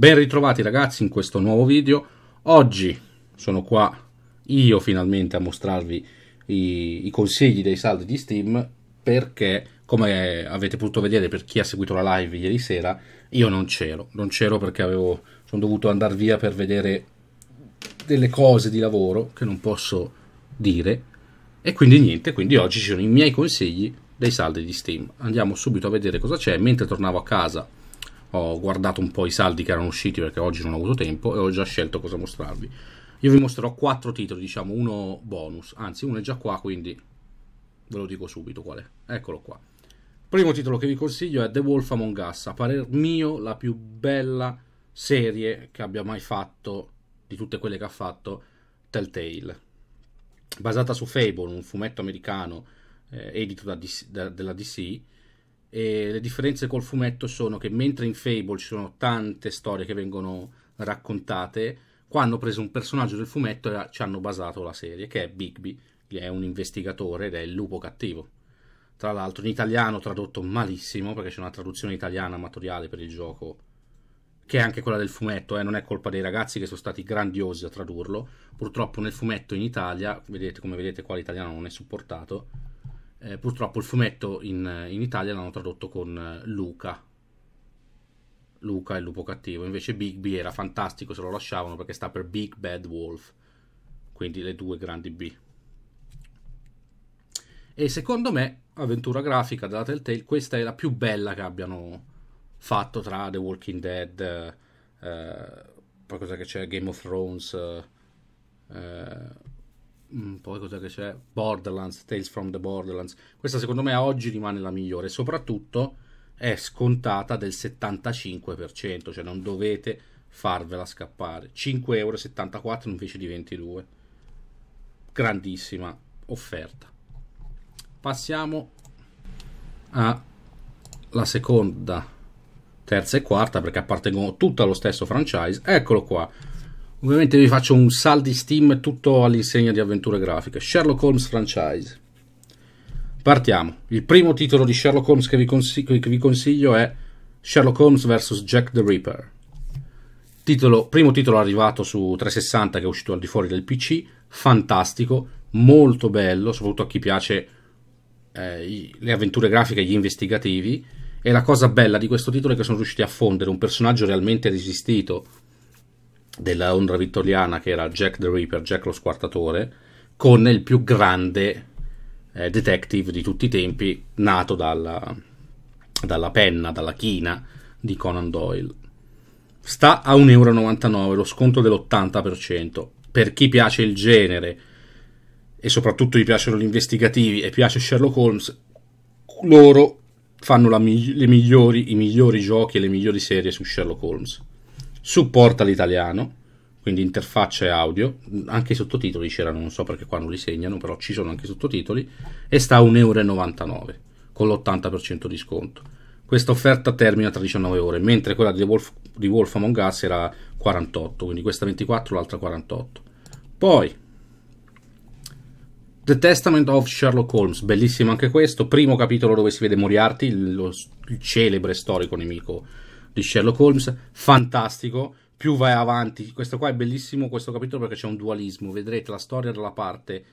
Ben ritrovati ragazzi in questo nuovo video. Oggi sono qua io finalmente a mostrarvi i, i consigli dei saldi di Steam perché come avete potuto vedere per chi ha seguito la live ieri sera io non c'ero, non c'ero perché avevo, sono dovuto andare via per vedere delle cose di lavoro che non posso dire e quindi niente, quindi oggi ci sono i miei consigli dei saldi di Steam. Andiamo subito a vedere cosa c'è. Mentre tornavo a casa ho guardato un po' i saldi che erano usciti perché oggi non ho avuto tempo e ho già scelto cosa mostrarvi. Io vi mostrerò quattro titoli, diciamo, uno bonus, anzi uno è già qua, quindi ve lo dico subito qual è. Eccolo qua. primo titolo che vi consiglio è The Wolf Among Us, a parer mio la più bella serie che abbia mai fatto, di tutte quelle che ha fatto, Telltale. Basata su Fable, un fumetto americano eh, edito da DC, da, della DC, e le differenze col fumetto sono che mentre in Fable ci sono tante storie che vengono raccontate, qua hanno preso un personaggio del fumetto e ci hanno basato la serie, che è Bigby, che è un investigatore ed è il lupo cattivo. Tra l'altro in italiano tradotto malissimo, perché c'è una traduzione italiana amatoriale per il gioco, che è anche quella del fumetto, eh? non è colpa dei ragazzi che sono stati grandiosi a tradurlo. Purtroppo nel fumetto in Italia, vedete, come vedete qua l'italiano non è supportato, eh, purtroppo il fumetto in, in, Italia l'hanno tradotto con eh, Luca. Luca è il lupo cattivo. Invece Bigby era fantastico se lo lasciavano perché sta per Big Bad Wolf. Quindi le due grandi B. E secondo me, avventura grafica della Telltale, questa è la più bella che abbiano fatto tra The Walking Dead, eh, eh poi cosa che c'è, Game of Thrones. Eh, eh Mm, poi cosa che c'è? Borderlands, Tales from the Borderlands. Questa secondo me oggi rimane la migliore, soprattutto è scontata del 75%, cioè non dovete farvela scappare. 5,74€ invece di 22. Grandissima offerta. Passiamo alla seconda, terza e quarta perché appartengono tutte allo stesso franchise. Eccolo qua. Ovviamente vi faccio un sal di Steam tutto all'insegna di avventure grafiche. Sherlock Holmes franchise. Partiamo. Il primo titolo di Sherlock Holmes che vi, che vi consiglio è Sherlock Holmes vs. Jack the Ripper. Titolo, primo titolo arrivato su 360 che è uscito al di fuori del PC. Fantastico, molto bello, soprattutto a chi piace eh, le avventure grafiche e gli investigativi. E la cosa bella di questo titolo è che sono riusciti a fondere un personaggio realmente resistito della Londra Vittoriana che era Jack the Ripper, Jack lo squartatore, con il più grande eh, detective di tutti i tempi, nato dalla, dalla penna, dalla china di Conan Doyle. Sta a 1,99€, lo sconto dell'80%. Per chi piace il genere e soprattutto gli piacciono gli investigativi e piace Sherlock Holmes, loro fanno migli- migliori, i migliori giochi e le migliori serie su Sherlock Holmes supporta l'italiano, quindi interfaccia e audio, anche i sottotitoli c'erano, non so perché qua non li segnano, però ci sono anche i sottotitoli, e sta a 1,99 euro, con l'80% di sconto. Questa offerta termina tra 19 ore, mentre quella di Wolf, di Wolf Among Us era 48, quindi questa 24, l'altra 48. Poi, The Testament of Sherlock Holmes, bellissimo anche questo, primo capitolo dove si vede Moriarty, il, lo, il celebre storico nemico di Sherlock Holmes, fantastico. Più vai avanti, questo qua è bellissimo questo capitolo perché c'è un dualismo, vedrete la storia dalla parte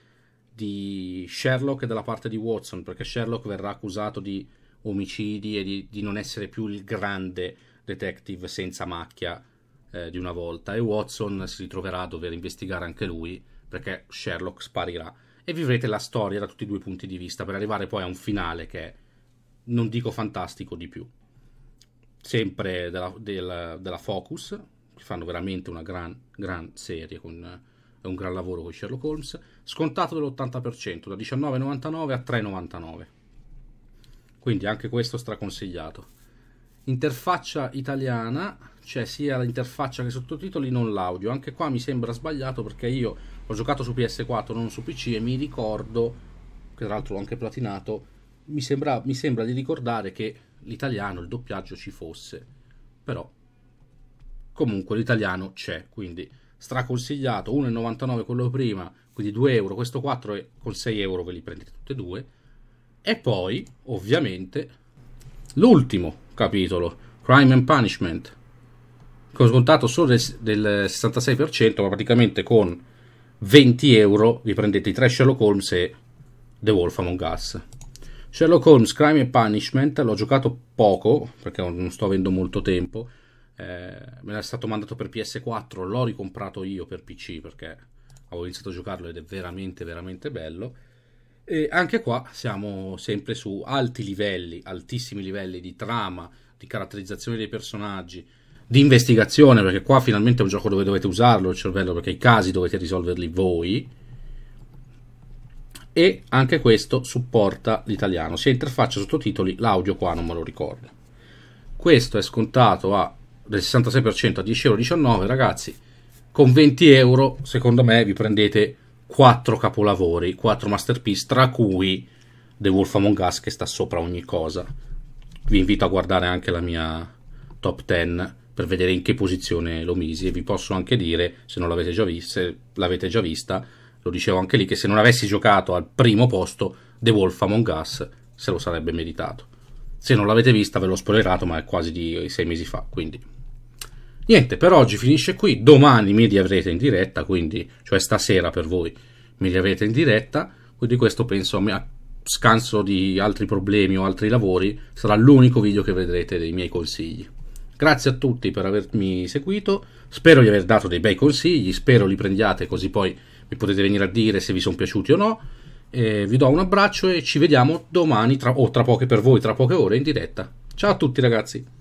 di Sherlock e dalla parte di Watson, perché Sherlock verrà accusato di omicidi e di, di non essere più il grande detective senza macchia eh, di una volta e Watson si ritroverà a dover investigare anche lui perché Sherlock sparirà e vivrete la storia da tutti e due i punti di vista per arrivare poi a un finale che non dico fantastico di più sempre della, della, della Focus, che fanno veramente una gran, gran serie con è un gran lavoro con Sherlock Holmes, scontato dell'80%, da 19,99 a 3,99. Quindi anche questo straconsigliato. Interfaccia italiana, cioè sia l'interfaccia che i sottotitoli, non l'audio. Anche qua mi sembra sbagliato perché io ho giocato su PS4, non su PC e mi ricordo, che tra l'altro l'ho anche platinato, mi sembra, mi sembra di ricordare che l'italiano, il doppiaggio ci fosse, però comunque l'italiano c'è, quindi straconsigliato, 1,99 quello prima, quindi 2 euro, questo 4 e con 6 euro ve li prendete tutti e due. E poi, ovviamente, l'ultimo capitolo, Crime and Punishment, che ho scontato solo del, del 66%, ma praticamente con 20 euro vi prendete i tre Sherlock Holmes e The Wolf Among Us. Sherlock Holmes Crime and Punishment l'ho giocato poco perché non sto avendo molto tempo eh, me l'è stato mandato per PS4 l'ho ricomprato io per PC perché avevo iniziato a giocarlo ed è veramente veramente bello e anche qua siamo sempre su alti livelli, altissimi livelli di trama, di caratterizzazione dei personaggi, di investigazione, perché qua finalmente è un gioco dove dovete usarlo il cervello, perché i casi dovete risolverli voi e anche questo supporta l'italiano, sia interfaccia sottotitoli, l'audio qua non me lo ricordo. Questo è scontato a, del 66% a 10,19€ ragazzi, con 20 euro secondo me vi prendete 4 capolavori, 4 masterpiece, tra cui The Wolf Among Us che sta sopra ogni cosa. Vi invito a guardare anche la mia top 10 per vedere in che posizione lo misi e vi posso anche dire, se non l'avete già, vi- già vista, lo dicevo anche lì, che se non avessi giocato al primo posto, The Wolf Among Us se lo sarebbe meritato. Se non l'avete vista ve l'ho spoilerato, ma è quasi di sei mesi fa, quindi... Niente, per oggi finisce qui, domani mi riavrete in diretta, quindi, cioè stasera per voi mi riavrete in diretta, quindi questo penso a scanso di altri problemi o altri lavori sarà l'unico video che vedrete dei miei consigli. Grazie a tutti per avermi seguito, spero di aver dato dei bei consigli, spero li prendiate così poi mi potete venire a dire se vi sono piaciuti o no. Eh, vi do un abbraccio e ci vediamo domani tra, o tra poche per voi, tra poche ore in diretta. Ciao a tutti ragazzi!